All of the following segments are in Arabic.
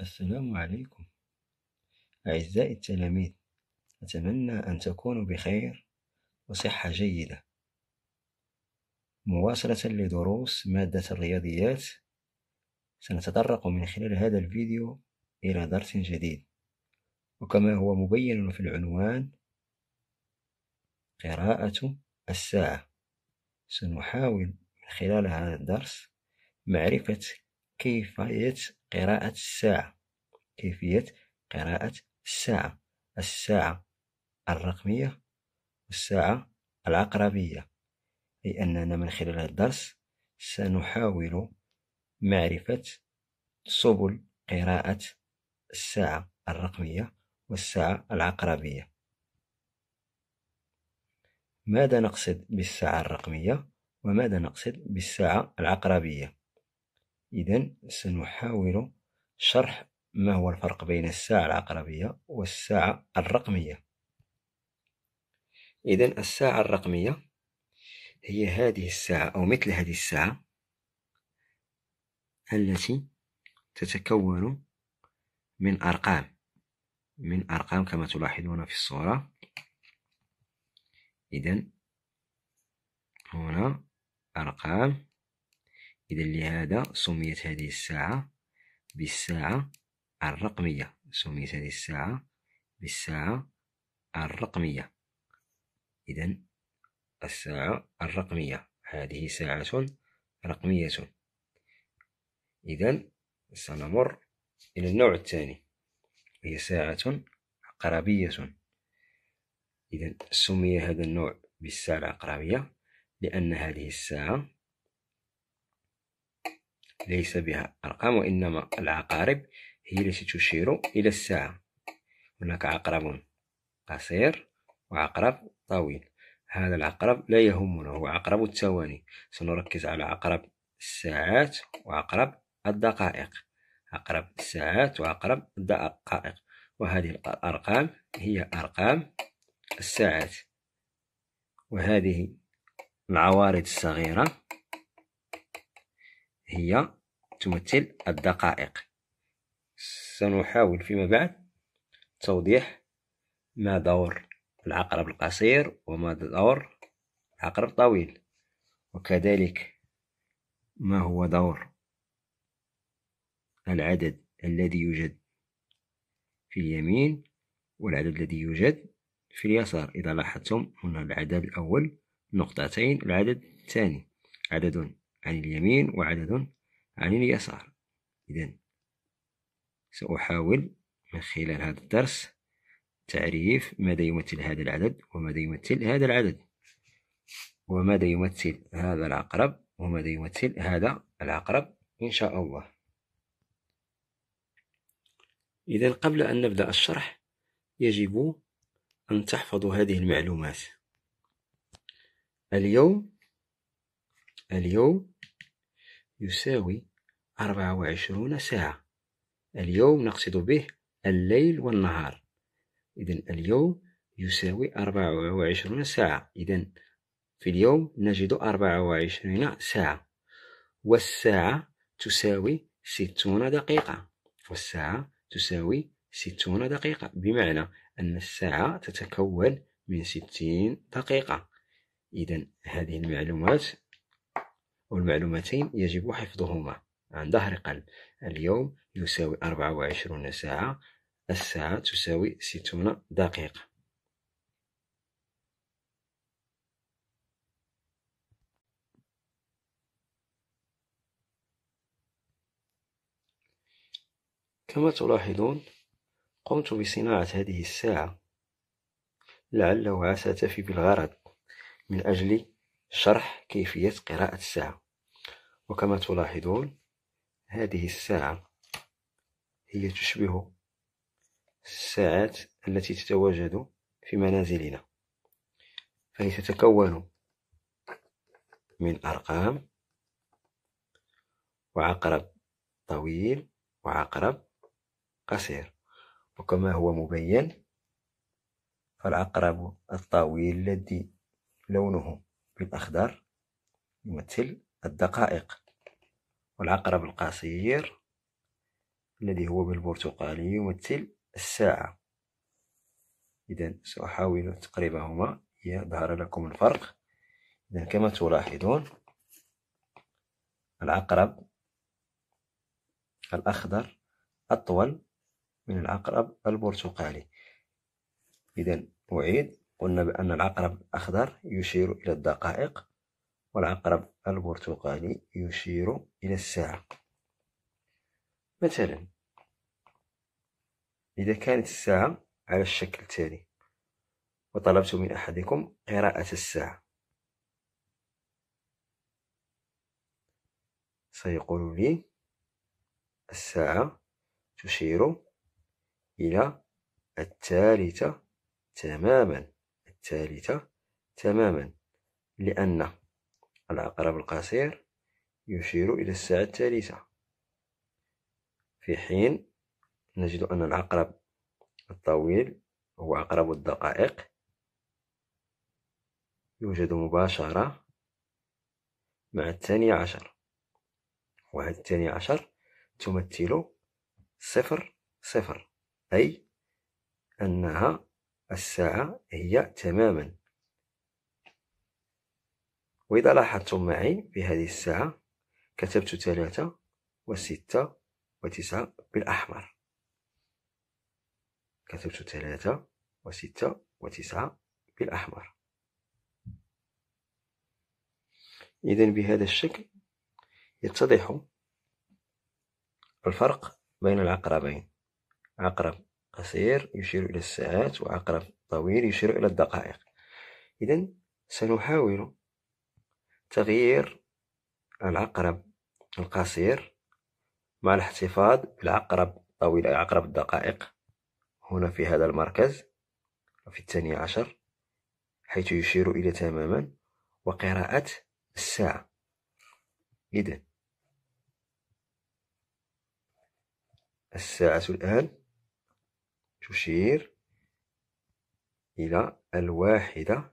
السلام عليكم أعزائي التلاميذ أتمنى أن تكونوا بخير وصحة جيدة مواصلة لدروس مادة الرياضيات سنتطرق من خلال هذا الفيديو إلى درس جديد وكما هو مبين في العنوان قراءة الساعة سنحاول من خلال هذا الدرس معرفة كيفية قراءة الساعة كيفية قراءة الساعة الساعة الرقمية والساعة العقربية أننا من خلال الدرس سنحاول معرفة سبل قراءة الساعة الرقمية والساعة العقربية ماذا نقصد بالساعة الرقمية وماذا نقصد بالساعة العقربية إذا سنحاول شرح ما هو الفرق بين الساعة العقربية والساعة الرقمية إذا الساعة الرقمية هي هذه الساعة أو مثل هذه الساعة التي تتكون من أرقام من أرقام كما تلاحظون في الصورة إذا هنا أرقام إذا لهذا سميت هذه الساعة بالساعة الرقمية سميت هذه الساعة بالساعة الرقمية إذا الساعة الرقمية هذه ساعة رقمية إذا سنمر إلى النوع الثاني هي ساعة عقربية إذا سمي هذا النوع بالساعة العقربية لأن هذه الساعة ليس بها أرقام وإنما العقارب هي التي تشير إلى الساعة هناك عقرب قصير وعقرب طويل هذا العقرب لا يهمنا هو عقرب الثواني سنركز على عقرب الساعات وعقرب الدقائق عقرب الساعات وعقرب الدقائق وهذه الأرقام هي أرقام الساعات وهذه العوارض الصغيرة هي تمثل الدقائق سنحاول فيما بعد توضيح ما دور العقرب القصير وما دور العقرب الطويل وكذلك ما هو دور العدد الذي يوجد في اليمين والعدد الذي يوجد في اليسار إذا لاحظتم هنا العدد الأول نقطتين العدد الثاني عدد عن اليمين وعدد عن اليسار إذا سأحاول من خلال هذا الدرس تعريف ماذا يمثل هذا العدد وماذا يمثل هذا العدد وماذا يمثل هذا العقرب وماذا يمثل هذا العقرب إن شاء الله إذا قبل أن نبدأ الشرح يجب أن تحفظوا هذه المعلومات اليوم اليوم يساوي أربعة وعشرون ساعة اليوم نقصد به الليل والنهار إذا اليوم يساوي أربعة وعشرون ساعة إذا في اليوم نجد أربعة وعشرين ساعة والساعة تساوي ستون دقيقة والساعة تساوي ستون دقيقة بمعنى أن الساعة تتكون من ستين دقيقة إذا هذه المعلومات والمعلومتين يجب حفظهما عن ظهر قلب اليوم يساوي 24 ساعة الساعة تساوي 60 دقيقة كما تلاحظون قمت بصناعة هذه الساعة لعل وعسى تفي بالغرض من أجل شرح كيفية قراءة الساعة وكما تلاحظون هذه الساعة هي تشبه الساعات التي تتواجد في منازلنا فهي تتكون من أرقام وعقرب طويل وعقرب قصير وكما هو مبين فالعقرب الطويل الذي لونه بالأخضر يمثل الدقائق والعقرب القصير الذي هو بالبرتقالي يمثل الساعة إذا سأحاول تقريبهما يظهر لكم الفرق إذا كما تلاحظون العقرب الأخضر أطول من العقرب البرتقالي إذا أعيد قلنا بأن العقرب الأخضر يشير إلى الدقائق والعقرب البرتقالي يشير إلى الساعة مثلا إذا كانت الساعة على الشكل التالي وطلبت من أحدكم قراءة الساعة سيقول لي الساعة تشير إلى الثالثة تماما الثالثة تماما لأن العقرب القصير يشير إلى الساعة الثالثة في حين نجد أن العقرب الطويل هو عقرب الدقائق يوجد مباشرة مع الثاني عشر وهذا الثاني عشر تمثل صفر صفر أي أنها الساعة هي تماما وإذا لاحظتم معي في هذه الساعة كتبت ثلاثة وستة وتسعة بالأحمر كتبت ثلاثة وستة وتسعة بالأحمر إذا بهذا الشكل يتضح الفرق بين العقربين عقرب قصير يشير إلى الساعات وعقرب طويل يشير إلى الدقائق إذا سنحاول تغيير العقرب القصير مع الاحتفاظ بالعقرب طويل عقرب الدقائق هنا في هذا المركز في الثاني عشر حيث يشير إلى تماما وقراءة الساعة إذا الساعة الآن تشير إلى الواحدة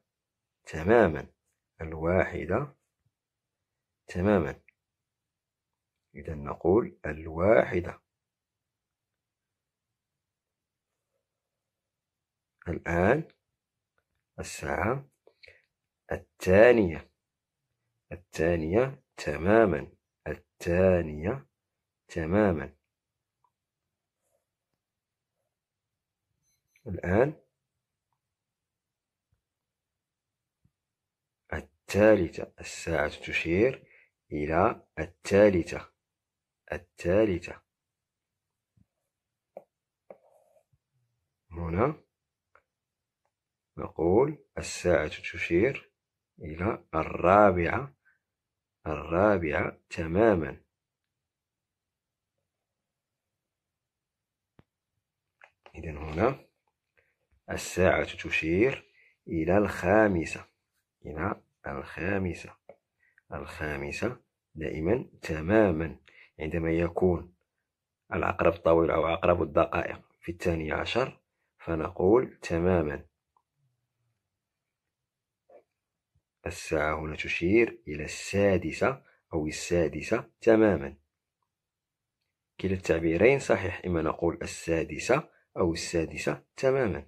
تماما الواحدة تماما إذا نقول الواحدة الآن الساعة الثانية الثانية تماما الثانية تماما الآن الثالثة الساعة تشير إلى الثالثة الثالثة هنا نقول الساعة تشير إلى الرابعة الرابعة تماما إذا هنا الساعة تشير إلى الخامسة إلى الخامسة الخامسة دائما تماما عندما يكون العقرب الطويل أو عقرب الدقائق في الثاني عشر فنقول تماما الساعة هنا تشير إلى السادسة أو السادسة تماما كلا التعبيرين صحيح إما نقول السادسة أو السادسة تماما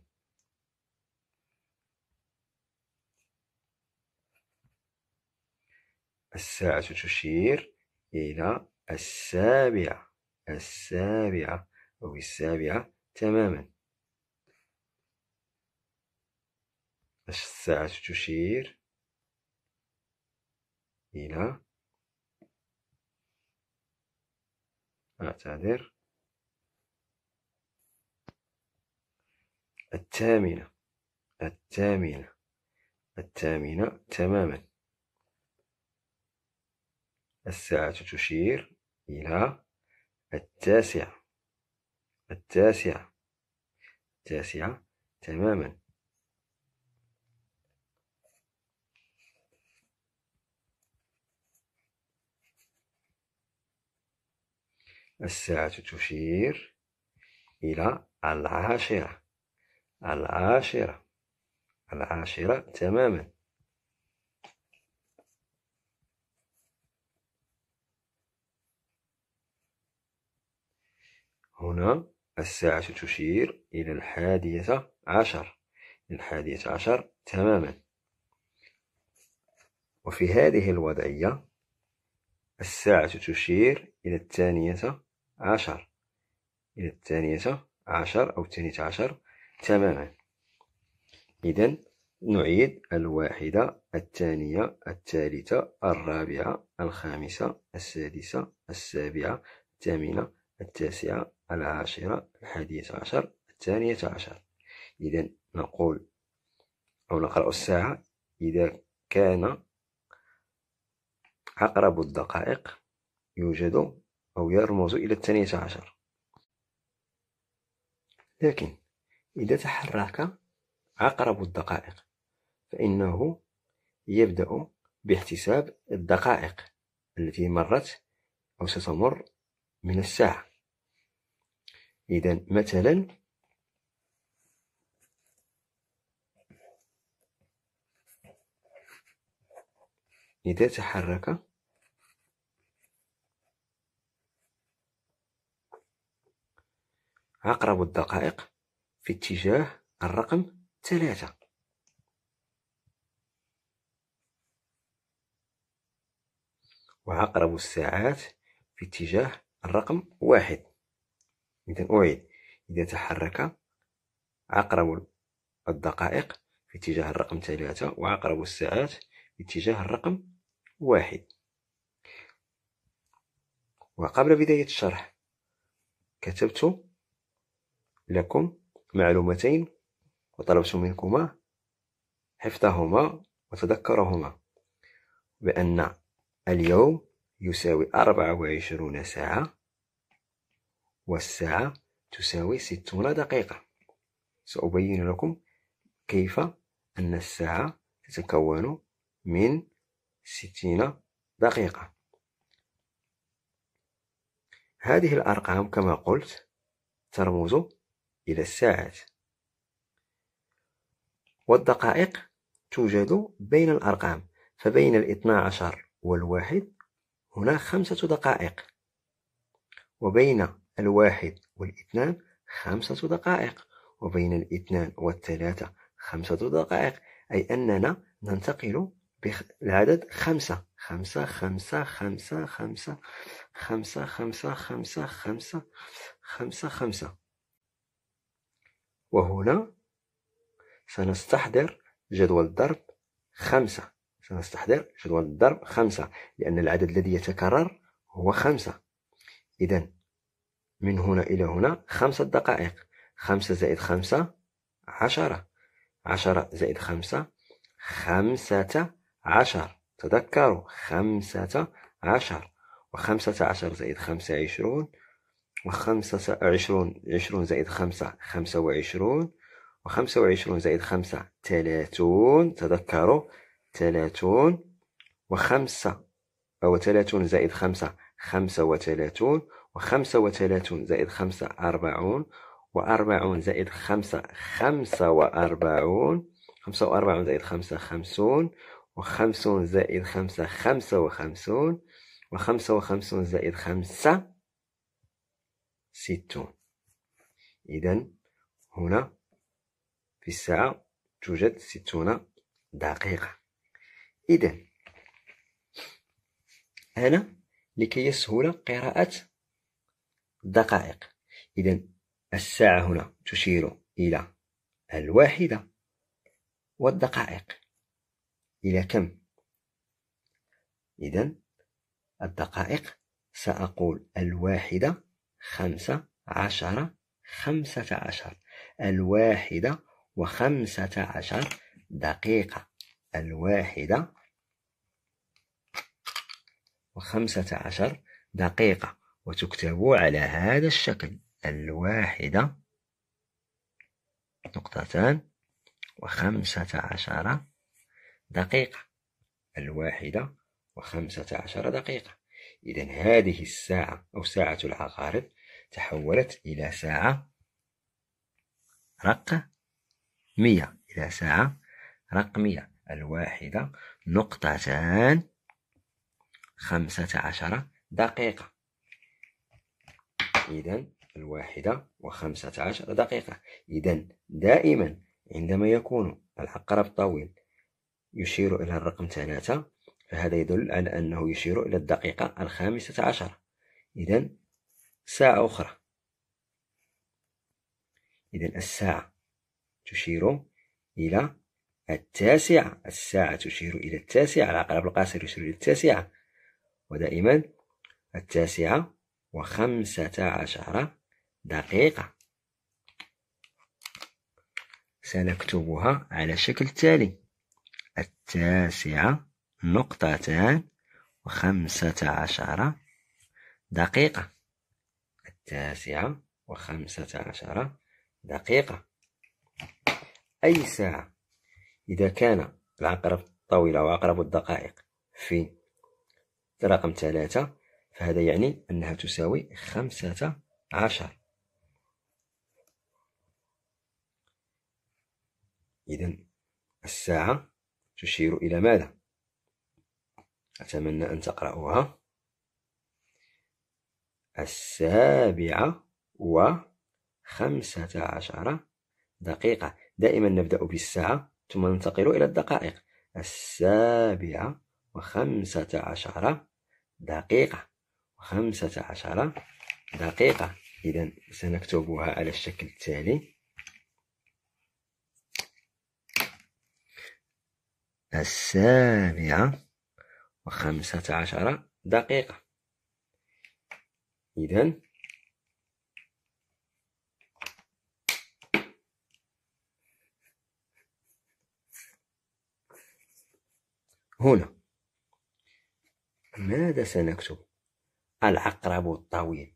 الساعة تشير إلى السابعة السابعة أو السابعة تماما الساعة تشير إلى أعتذر الثامنة الثامنة الثامنة تماما الساعة تشير إلى التاسعة التاسعة التاسعة تماما الساعة تشير إلى العاشرة العاشرة العاشرة تماما هنا الساعة تشير إلى الحادية عشر الحادية عشر تماما وفي هذه الوضعية الساعة تشير إلى الثانية عشر إلى الثانية عشر أو الثانية عشر تماما إذا نعيد الواحدة الثانية الثالثة الرابعة الخامسة السادسة السابعة الثامنة التاسعة العاشرة الحادية عشر الثانية عشر إذا نقول أو نقرأ الساعة إذا كان عقرب الدقائق يوجد أو يرمز إلى الثانية عشر لكن إذا تحرك عقرب الدقائق فإنه يبدأ باحتساب الدقائق التي مرت أو ستمر من الساعة إذا مثلا إذا تحرك عقرب الدقائق في اتجاه الرقم ثلاثة وعقرب الساعات في اتجاه الرقم واحد إذا أعيد إذا تحرك عقرب الدقائق في اتجاه الرقم ثلاثة وعقرب الساعات في اتجاه الرقم واحد وقبل بداية الشرح كتبت لكم معلومتين وطلبت منكما حفظهما وتذكرهما بأن اليوم يساوي أربعة وعشرون ساعة والساعة تساوي ستون دقيقة سأبين لكم كيف أن الساعة تتكون من ستين دقيقة هذه الأرقام كما قلت ترمز إلى الساعات والدقائق توجد بين الأرقام فبين الاثنى عشر والواحد هنا خمسة دقائق وبين الواحد والاثنان خمسة دقائق وبين الاثنان والثلاثة خمسة دقائق أي أننا ننتقل بالعدد خمسة خمسة خمسة خمسة خمسة خمسة خمسة خمسة خمسة خمسة خمسة وهنا سنستحضر جدول الضرب خمسة سنستحضر جدول الضرب خمسة لأن العدد الذي يتكرر هو خمسة إذا من هنا إلى هنا خمسة دقائق خمسة زائد خمسة عشرة عشرة زائد خمسة خمسة عشر تذكروا خمسة عشر وخمسة عشر زائد خمسة عشرون وخمسة عشرون عشرون زائد خمسة خمسة وعشرون وخمسة وعشرون زائد خمسة تلاتون تذكروا تلاتون وخمسة أو تلاتون زائد خمسة خمسة وتلاتون وخمسة وثلاثون زائد خمسة أربعون وأربعون زائد خمسة خمسة وأربعون خمسة وأربعون زائد خمسة خمسون وخمسون زائد خمسة خمسة وخمسون وخمسة وخمسون زائد خمسة ستون إذا هنا في الساعة توجد ستون دقيقة إذا أنا لكي يسهل قراءة دقائق إذا الساعة هنا تشير إلى الواحدة والدقائق إلى كم إذا الدقائق سأقول الواحدة خمسة عشر خمسة عشر الواحدة وخمسة عشر دقيقة الواحدة وخمسة عشر دقيقة وتكتب على هذا الشكل الواحدة نقطتان وخمسة عشر دقيقة الواحدة وخمسة عشر دقيقة إذا هذه الساعة أو ساعة العقارب تحولت إلى ساعة رقمية إلى ساعة رقمية الواحدة نقطتان خمسة عشر دقيقة إذا الواحدة وخمسة عشر دقيقة إذا دائما عندما يكون العقرب طويل يشير إلى الرقم ثلاثة فهذا يدل على أنه يشير إلى الدقيقة الخامسة عشرة إذا ساعة أخرى إذا الساعة تشير إلى التاسعة الساعة تشير إلى التاسعة العقرب القاصر يشير إلى التاسعة ودائما التاسعة وخمسة عشر دقيقة سنكتبها على شكل التالي التاسعة نقطتان وخمسة عشر دقيقة التاسعة وخمسة عشر دقيقة أي ساعة إذا كان العقرب طويلة وعقرب الدقائق في رقم ثلاثة فهذا يعني أنها تساوي خمسة عشر إذا الساعة تشير إلى ماذا؟ أتمنى أن تقرأوها السابعة وخمسة عشر دقيقة دائما نبدأ بالساعة ثم ننتقل إلى الدقائق السابعة وخمسة عشر دقيقة خمسة عشر دقيقة إذا سنكتبها على الشكل التالي السابعة وخمسة عشر دقيقة إذا هنا ماذا سنكتب العقرب الطويل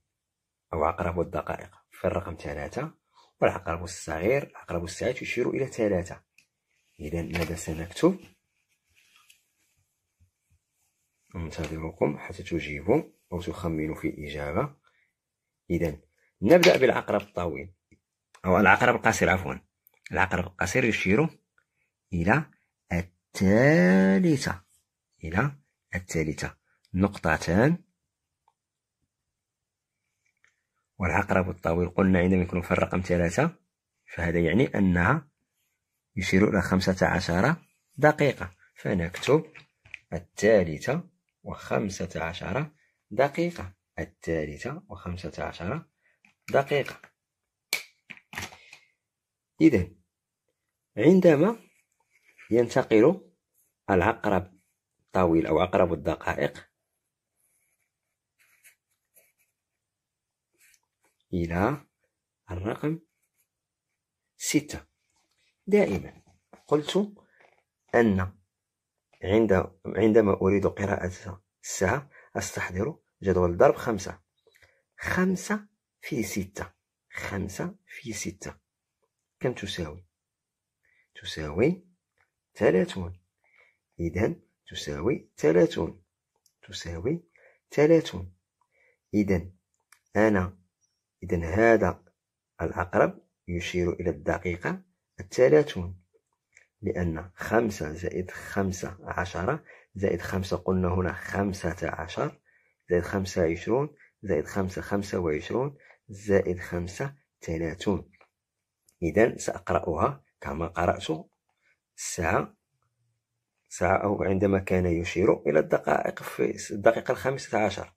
أو عقرب الدقائق في الرقم ثلاثة والعقرب الصغير العقرب الساعات يشير إلى ثلاثة إذا ماذا سنكتب؟ أنتظركم حتى تجيبوا أو تخمنوا في الإجابة إذا نبدأ بالعقرب الطويل أو العقرب القصير عفوا العقرب القصير يشير إلى الثالثة إلى الثالثة نقطتان والعقرب الطويل قلنا عندما يكون في الرقم ثلاثة فهذا يعني أنها يشير إلى خمسة عشر دقيقة فنكتب الثالثة وخمسة عشر دقيقة الثالثة وخمسة عشر دقيقة إذا عندما ينتقل العقرب الطويل أو عقرب الدقائق إلى الرقم ستة دائما قلت أن عند عندما أريد قراءة الساعة أستحضر جدول ضرب خمسة خمسة في ستة خمسة في ستة كم تساوي؟ تساوي ثلاثون إذا تساوي ثلاثون تساوي ثلاثون إذا أنا إذا هذا العقرب يشير إلى الدقيقة الثلاثون لأن خمسة زائد خمسة عشرة زائد خمسة قلنا هنا خمسة عشر زائد خمسة عشرون زائد خمسة خمسة وعشرون زائد خمسة ثلاثون إذا سأقرأها كما قرأت الساعة ساعة أو عندما كان يشير إلى الدقائق في الدقيقة الخامسة عشر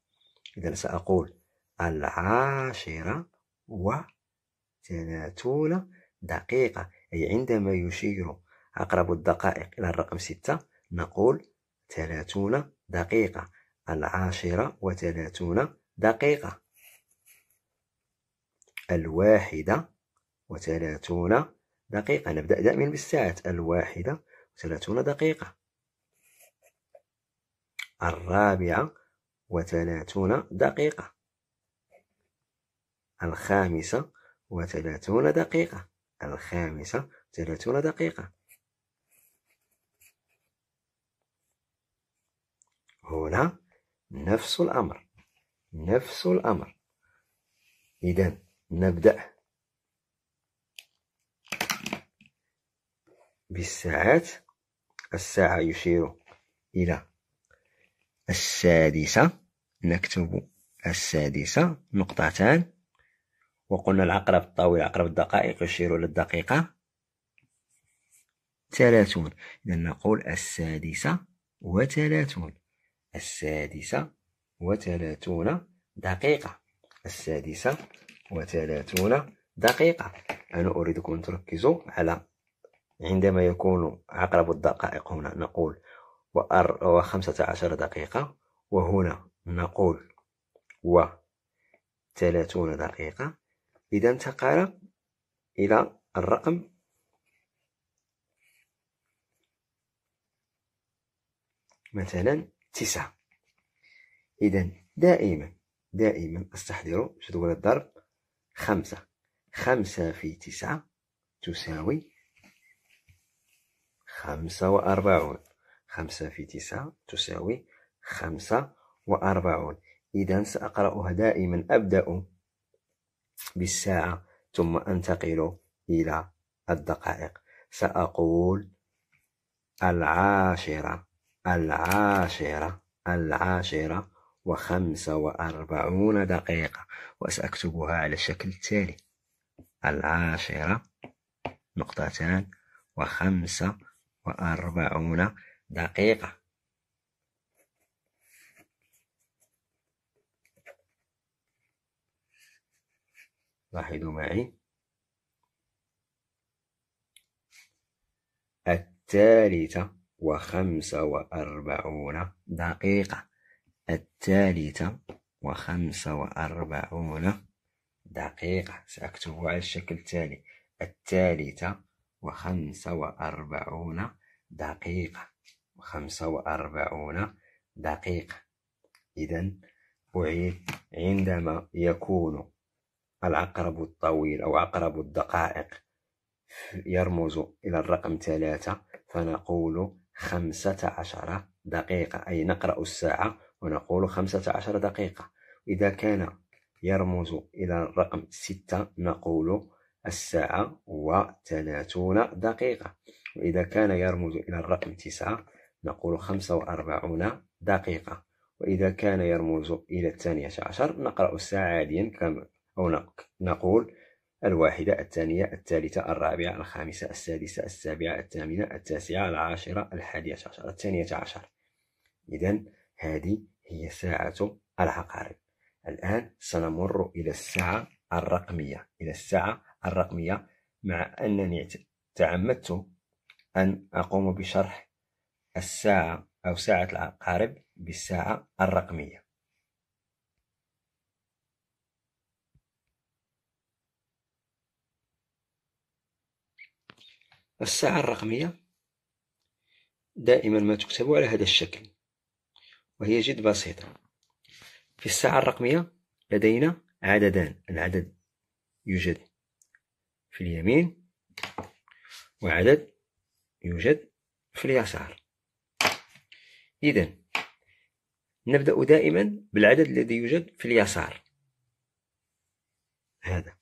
إذا سأقول العاشرة وثلاثون دقيقة أي عندما يشير أقرب الدقائق إلى الرقم ستة نقول ثلاثون دقيقة العاشرة وثلاثون دقيقة الواحدة وثلاثون دقيقة نبدأ دائما بالساعات الواحدة وثلاثون دقيقة الرابعة وثلاثون دقيقة الخامسة وثلاثون دقيقة الخامسة وثلاثون دقيقة هنا نفس الأمر نفس الأمر إذا نبدأ بالساعات الساعة يشير إلى السادسة نكتب السادسة نقطتان وقلنا العقرب الطويل عقرب الدقائق يشير إلى الدقيقة ثلاثون إذا نقول السادسة وثلاثون السادسة وثلاثون دقيقة السادسة وثلاثون دقيقة أنا أريدكم أن تركزوا على عندما يكون عقرب الدقائق هنا نقول وأر وخمسة عشر دقيقة وهنا نقول وثلاثون دقيقة إذا انتقل إلى الرقم مثلا تسعة إذا دائما دائما أستحضر جدول الضرب خمسة خمسة في تسعة تساوي خمسة وأربعون خمسة في تسعة تساوي خمسة وأربعون إذا سأقرأها دائما أبدأ بالساعة ثم أنتقل إلى الدقائق. سأقول: العاشرة، العاشرة، العاشرة وخمسة وأربعون دقيقة، وسأكتبها على الشكل التالي: العاشرة نقطتان وخمسة وأربعون دقيقة. لاحظوا معي الثالثة وخمسة وأربعون دقيقة الثالثة وخمسة وأربعون دقيقة سأكتبه على الشكل التالي الثالثة وخمسة وأربعون دقيقة وخمسة وأربعون دقيقة إذا أعيد عندما يكون العقرب الطويل أو عقرب الدقائق يرمز إلى الرقم ثلاثة فنقول خمسة عشر دقيقة أي نقرأ الساعة ونقول خمسة عشر دقيقة إذا كان يرمز إلى الرقم ستة نقول الساعة وثلاثون دقيقة وإذا كان يرمز إلى الرقم تسعة نقول خمسة وأربعون دقيقة وإذا كان يرمز إلى الثانية عشر نقرأ الساعة عاديا أو نقول الواحدة الثانية الثالثة الرابعة الخامسة السادسة السابعة الثامنة التاسعة العاشرة الحادية عشر الثانية عشر إذا هذه هي ساعة العقارب الآن سنمر إلى الساعة الرقمية إلى الساعة الرقمية مع أنني تعمدت أن أقوم بشرح الساعة أو ساعة العقارب بالساعة الرقمية الساعة الرقمية دائما ما تكتب على هذا الشكل وهي جد بسيطة في الساعة الرقمية لدينا عددان العدد يوجد في اليمين وعدد يوجد في اليسار إذا نبدأ دائما بالعدد الذي يوجد في اليسار هذا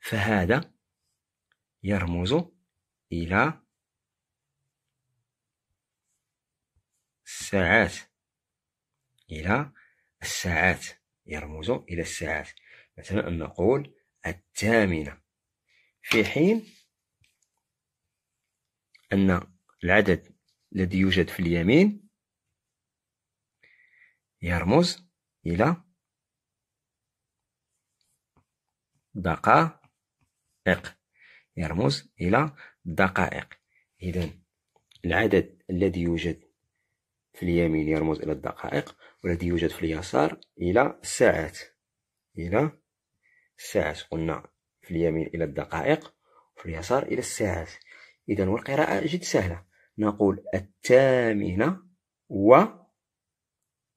فهذا يرمز إلى الساعات إلى الساعات يرمز إلى الساعات مثلا أن نقول الثامنة في حين أن العدد الذي يوجد في اليمين يرمز إلى دقائق يرمز إلى دقائق إذا العدد الذي يوجد في اليمين يرمز إلى الدقائق والذي يوجد في اليسار إلى الساعات إلى الساعات قلنا في اليمين إلى الدقائق وفي اليسار إلى الساعات إذا والقراءة جد سهلة نقول الثامنة و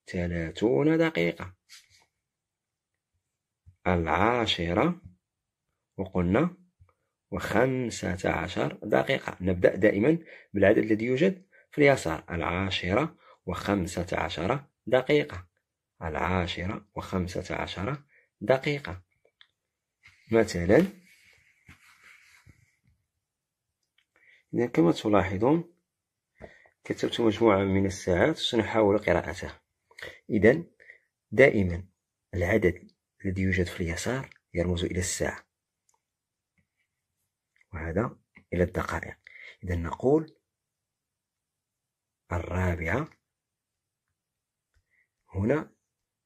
ثلاثون دقيقة العاشرة وقلنا وخمسة عشر دقيقة نبدأ دائما بالعدد الذي يوجد في اليسار العاشرة وخمسة عشر دقيقة العاشرة وخمسة عشر دقيقة مثلا إذا كما تلاحظون كتبت مجموعة من الساعات سنحاول قراءتها إذا دائما العدد الذي يوجد في اليسار يرمز إلى الساعة وهذا إلى الدقائق إذا نقول الرابعة هنا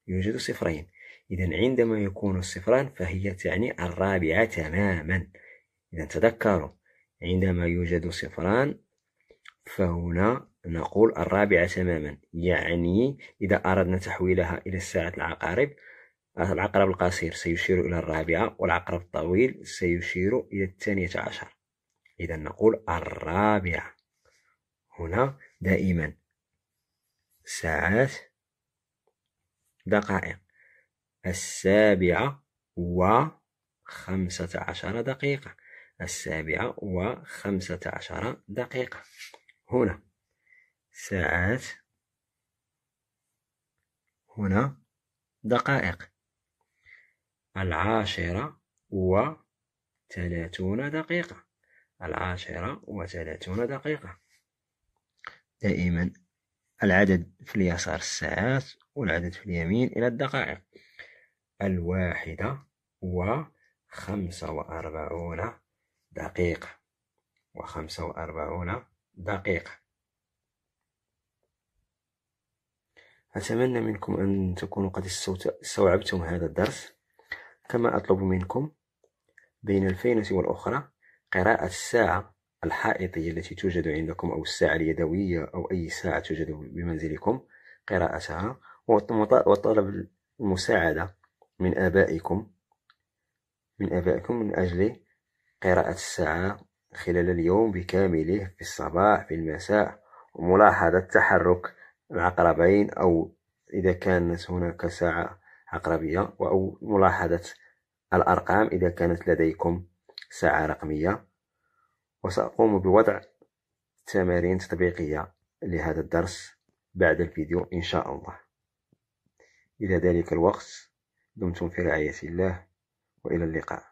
يوجد صفرين إذا عندما يكون الصفران فهي تعني الرابعة تماما إذا تذكروا عندما يوجد صفران فهنا نقول الرابعة تماما يعني إذا أردنا تحويلها إلى الساعة العقارب العقرب القصير سيشير إلى الرابعة والعقرب الطويل سيشير إلى الثانية عشر إذا نقول الرابعة هنا دائما ساعات دقائق السابعة وخمسة عشر دقيقة السابعة وخمسة عشر دقيقة هنا ساعات هنا دقائق العاشرة وثلاثون دقيقة العاشرة وثلاثون دقيقة دائما العدد في اليسار الساعات والعدد في اليمين إلى الدقائق الواحدة وخمسة وأربعون دقيقة وخمسة وأربعون دقيقة أتمنى منكم أن تكونوا قد استوعبتم هذا الدرس كما أطلب منكم بين الفينة والأخرى قراءة الساعة الحائطية التي توجد عندكم أو الساعة اليدوية أو أي ساعة توجد بمنزلكم قراءتها وطلب المساعدة من آبائكم من آبائكم من أجل قراءة الساعة خلال اليوم بكامله في الصباح في المساء وملاحظة تحرك العقربين أو إذا كانت هناك ساعة عقربية أو ملاحظة الأرقام إذا كانت لديكم ساعة رقمية وسأقوم بوضع تمارين تطبيقية لهذا الدرس بعد الفيديو إن شاء الله إلى ذلك الوقت دمتم في رعاية الله وإلى اللقاء